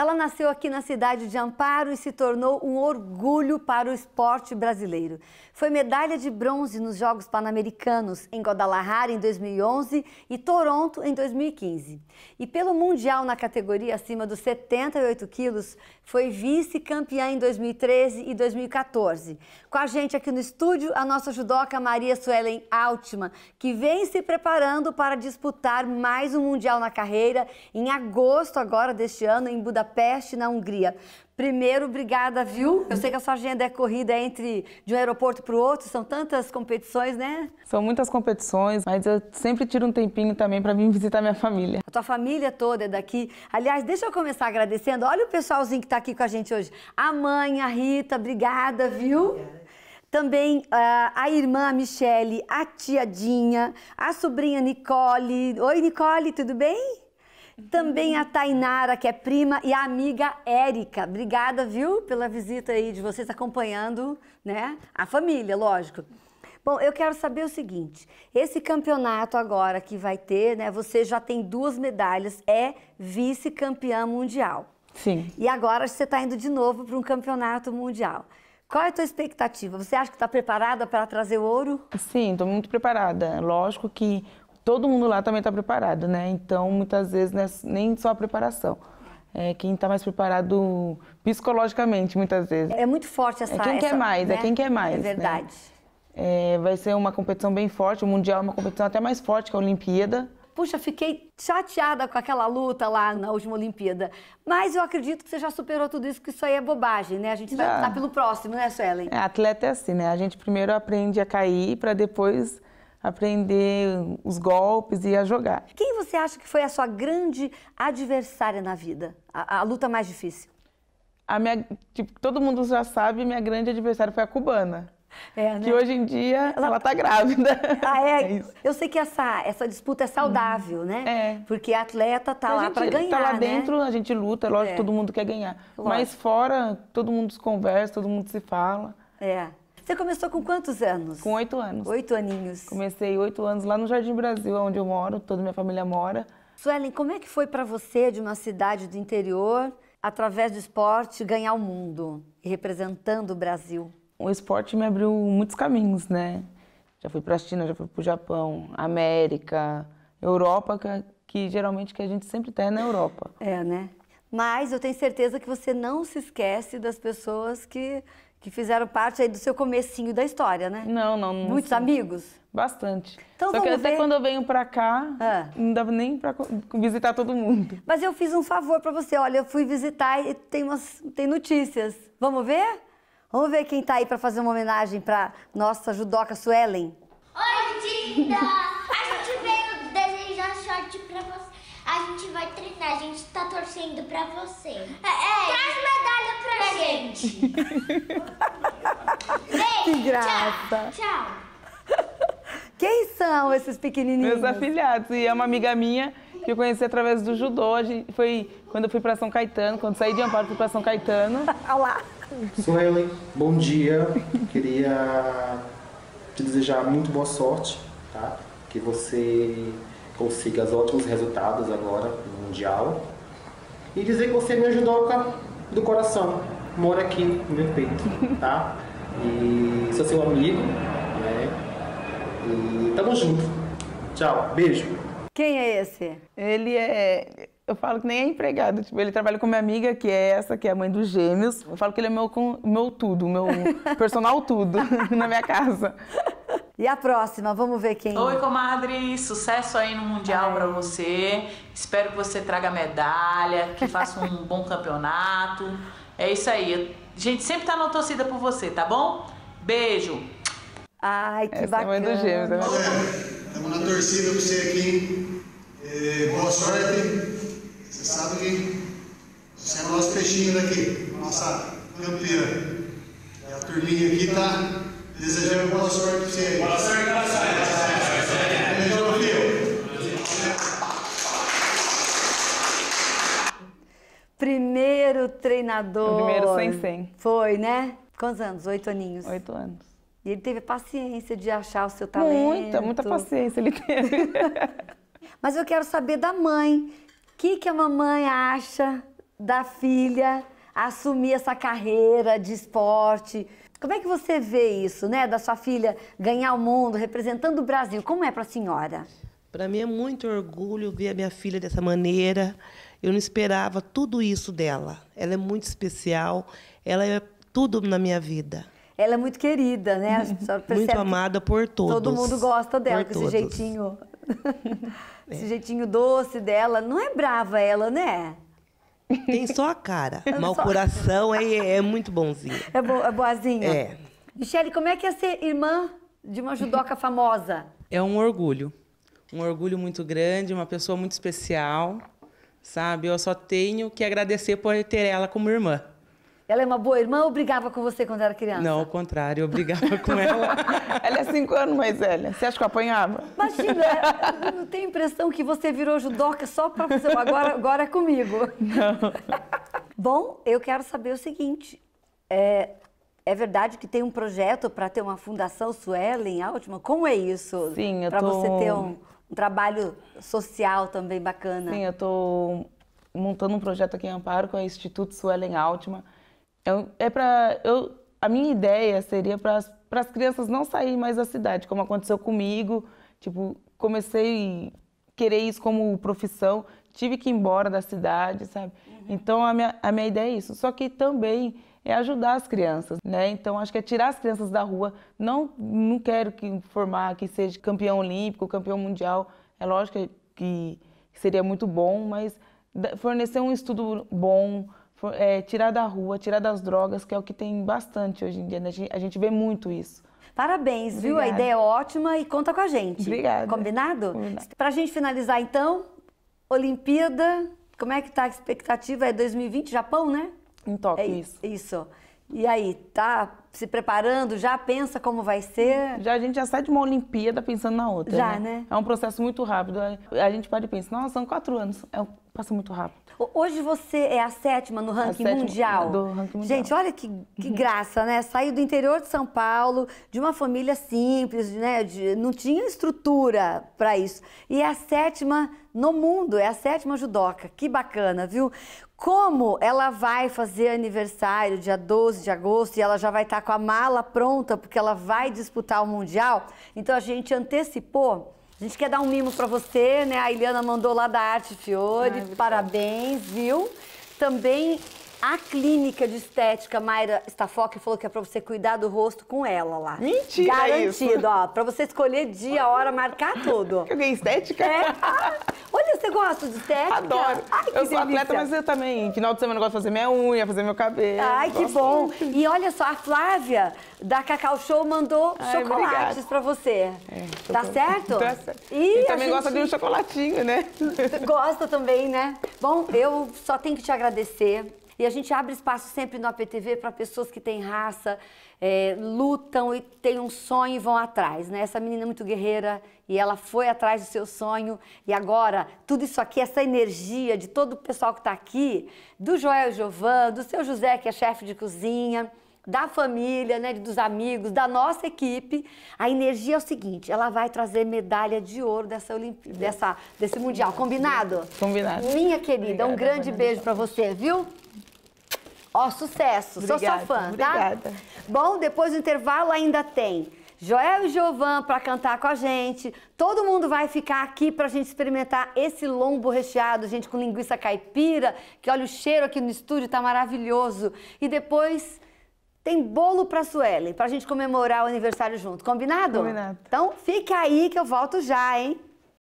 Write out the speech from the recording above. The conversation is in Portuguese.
Ela nasceu aqui na cidade de Amparo e se tornou um orgulho para o esporte brasileiro. Foi medalha de bronze nos Jogos Pan-Americanos em Guadalajara em 2011 e Toronto em 2015. E pelo Mundial na categoria acima dos 78 quilos, foi vice-campeã em 2013 e 2014. Com a gente aqui no estúdio, a nossa judoca Maria Suelen Altman, que vem se preparando para disputar mais um Mundial na carreira em agosto agora deste ano em Budapeste, na Hungria. Primeiro, obrigada, viu? Eu sei que a sua agenda é corrida entre de um aeroporto para o outro, são tantas competições, né? São muitas competições, mas eu sempre tiro um tempinho também para vir visitar minha família. A tua família toda é daqui. Aliás, deixa eu começar agradecendo. Olha o pessoalzinho que está aqui com a gente hoje. A mãe, a Rita, obrigada, viu? Também ah, a irmã a Michele, a tiadinha, a sobrinha Nicole. Oi, Nicole, tudo bem? Também a Tainara, que é prima, e a amiga Érica. Obrigada, viu, pela visita aí de vocês acompanhando, né? A família, lógico. Bom, eu quero saber o seguinte: esse campeonato agora que vai ter, né? Você já tem duas medalhas, é vice-campeã mundial. Sim. E agora você está indo de novo para um campeonato mundial. Qual é a tua expectativa? Você acha que está preparada para trazer ouro? Sim, estou muito preparada. Lógico que todo mundo lá também está preparado, né? Então, muitas vezes, né, nem só a preparação. É quem está mais preparado psicologicamente, muitas vezes. É muito forte é essa... É quem essa, quer mais, né? é quem quer mais. É né? verdade. Né? É, vai ser uma competição bem forte, o Mundial é uma competição até mais forte que a Olimpíada. Puxa, fiquei chateada com aquela luta lá na última Olimpíada. Mas eu acredito que você já superou tudo isso, porque isso aí é bobagem, né? A gente já. vai lutar pelo próximo, né, Suelen? É, atleta é assim, né? A gente primeiro aprende a cair para depois aprender os golpes e a jogar. Quem você acha que foi a sua grande adversária na vida? A, a luta mais difícil? A minha, tipo, todo mundo já sabe, minha grande adversária foi a cubana. É, né? Que hoje em dia ela, está grávida. Ah, é? é eu sei que essa, essa disputa é saudável, né? É. Porque a atleta tá a lá para ganhar. Tá lá né? dentro, a gente luta, é lógico, é. todo mundo quer ganhar. Lógico. Mas fora, todo mundo se conversa, todo mundo se fala. É. Você começou com quantos anos? Com oito anos. Oito aninhos. Comecei oito anos lá no Jardim Brasil, onde eu moro, toda minha família mora. Suelen, como é que foi para você, de uma cidade do interior, através do esporte, ganhar o mundo e representando o Brasil? O esporte me abriu muitos caminhos, né? Já fui para a China, já fui para o Japão, América, Europa, que, que geralmente que a gente sempre tem tá é na Europa. É, né? Mas eu tenho certeza que você não se esquece das pessoas que, que fizeram parte aí do seu comecinho da história, né? Não, não. não Muitos sim. amigos? Bastante. Então, Só que até ver. quando eu venho para cá, ah. não dá nem para visitar todo mundo. Mas eu fiz um favor para você. Olha, eu fui visitar e tem, umas, tem notícias. Vamos ver? Vamos ver quem tá aí para fazer uma homenagem para nossa judoca Suelen. Oi, Dinda! a gente vai treinar, a gente tá torcendo pra você. É, é. Traz medalha pra gente. Beijo, que graça. Tchau. tchau. Quem são esses pequenininhos? Meus afilhados. E é uma amiga minha que eu conheci através do judô. Foi quando eu fui pra São Caetano, quando saí de Amparo, fui pra São Caetano. Olá. Sou Helen, bom dia. Queria te desejar muito boa sorte, tá? Que você consiga os ótimos resultados agora no Mundial. E dizer que você me ajudou do coração. Mora aqui no meu peito, tá? E sou seu amigo, né? E tamo junto. Tchau, beijo. Quem é esse? Ele é. Eu falo que nem é empregado. Tipo, ele trabalha com minha amiga, que é essa, que é a mãe dos gêmeos. Eu falo que ele é meu, meu tudo, meu personal tudo na minha casa. E a próxima, vamos ver quem. Oi, comadre, sucesso aí no Mundial para você. Espero que você traga medalha, que faça um bom campeonato. É isso aí. A gente sempre tá na torcida por você, tá bom? Beijo. Ai, que Essa bacana. É mãe do Gêmeos, Estamos né? na torcida pra você aqui. É, boa sorte. Você sabe que você é o nosso peixinho daqui, nossa campeã. E a turminha aqui tá Desejamos boa sorte para Boa sorte para vocês. Primeiro treinador. O primeiro sem. Foi, né? Quantos anos? Oito aninhos. Oito anos. E ele teve paciência de achar o seu talento. Muita, muita paciência ele teve. Mas eu quero saber da mãe. O que, que a mamãe acha da filha assumir essa carreira de esporte? Como é que você vê isso, né, da sua filha ganhar o mundo, representando o Brasil? Como é para a senhora? Para mim é muito orgulho ver a minha filha dessa maneira. Eu não esperava tudo isso dela. Ela é muito especial, ela é tudo na minha vida. Ela é muito querida, né? Uhum. muito amada por todos. Todo mundo gosta dela, com esse jeitinho. esse jeitinho doce dela. Não é brava ela, né? Tem só a cara, é mas o coração é, é muito bonzinho. É, bo é boazinha? É. Michele, como é que é ser irmã de uma judoca famosa? É um orgulho. Um orgulho muito grande, uma pessoa muito especial, sabe? Eu só tenho que agradecer por ter ela como irmã. Ela é uma boa irmã ou brigava com você quando era criança? Não, ao contrário, eu brigava com ela. ela é cinco anos mais velha. Você acha que eu apanhava? Imagina, eu não tenho a impressão que você virou judoca só para fazer. Agora, agora é comigo. Não. Bom, eu quero saber o seguinte. É, é verdade que tem um projeto para ter uma fundação Suelen Altman? Como é isso? Sim, eu Para tô... você ter um, um trabalho social também bacana. Sim, eu estou montando um projeto aqui em Amparo com o Instituto Suelen Altman é, é para eu a minha ideia seria para as crianças não saírem mais da cidade, como aconteceu comigo. Tipo, comecei a querer isso como profissão, tive que ir embora da cidade, sabe? Uhum. Então, a minha, a minha ideia é isso. Só que também é ajudar as crianças, né? Então, acho que é tirar as crianças da rua. Não, não quero que formar que seja campeão olímpico, campeão mundial. É lógico que, que seria muito bom, mas fornecer um estudo bom, é, tirar da rua, tirar das drogas, que é o que tem bastante hoje em dia. Né? A, gente, a gente vê muito isso. Parabéns, Obrigada. viu? A ideia é ótima e conta com a gente. Obrigada. Combinado? Combinado. a gente finalizar, então, Olimpíada, como é que está a expectativa? É 2020, Japão, né? Em Tóquio, é, isso. Isso. E aí, tá se preparando, já pensa como vai ser? Já a gente já sai de uma Olimpíada pensando na outra. Já, né? né? É um processo muito rápido. A gente para pensar, nossa, são quatro anos. É, passa muito rápido. Hoje você é a sétima no ranking sétima mundial. Do ranking mundial. Gente, olha que, que uhum. graça, né? Saiu do interior de São Paulo, de uma família simples, né? De, não tinha estrutura para isso. E é a sétima no mundo, é a sétima judoca. Que bacana, viu? Como ela vai fazer aniversário dia 12 de agosto e ela já vai estar tá Tá com a mala pronta, porque ela vai disputar o Mundial. Então a gente antecipou. A gente quer dar um mimo para você, né? A Eliana mandou lá da Arte Fiore. Ai, parabéns, viu? Também a clínica de estética Mayra Stafoque falou que é para você cuidar do rosto com ela lá. Mentira é Garantido, isso. ó. Para você escolher dia, hora, marcar tudo. Que estética? É. é você gosta de técnica? Adoro. Ai, eu sou delícia. atleta, mas eu também, final de semana, eu gosto de fazer minha unha, fazer meu cabelo. Ai, que bom. Muito. E olha só, a Flávia, da Cacau Show, mandou Ai, chocolates para pra você. É, tá certo? Tá certo. E, e também gente... gosta de um chocolatinho, né? Gosta também, né? Bom, eu só tenho que te agradecer. E a gente abre espaço sempre no APTV para pessoas que têm raça, é, lutam e têm um sonho e vão atrás. Né? Essa menina é muito guerreira e ela foi atrás do seu sonho. E agora, tudo isso aqui, essa energia de todo o pessoal que está aqui, do Joel Giovan, do seu José, que é chefe de cozinha, da família, né, dos amigos, da nossa equipe, a energia é o seguinte, ela vai trazer medalha de ouro dessa Olimpí dessa desse mundial, combinado? Combinado. Minha querida, Obrigada, um grande beijo para você, viu? Ó, sucesso. Obrigada, Sou sua fã, tá? obrigada. tá? Bom, depois do intervalo ainda tem Joel e Jovan para cantar com a gente. Todo mundo vai ficar aqui para a gente experimentar esse lombo recheado, gente, com linguiça caipira, que olha o cheiro aqui no estúdio, tá maravilhoso. E depois tem bolo para Sueli, para a gente comemorar o aniversário junto. Combinado? Combinado. Então fica aí que eu volto já, hein?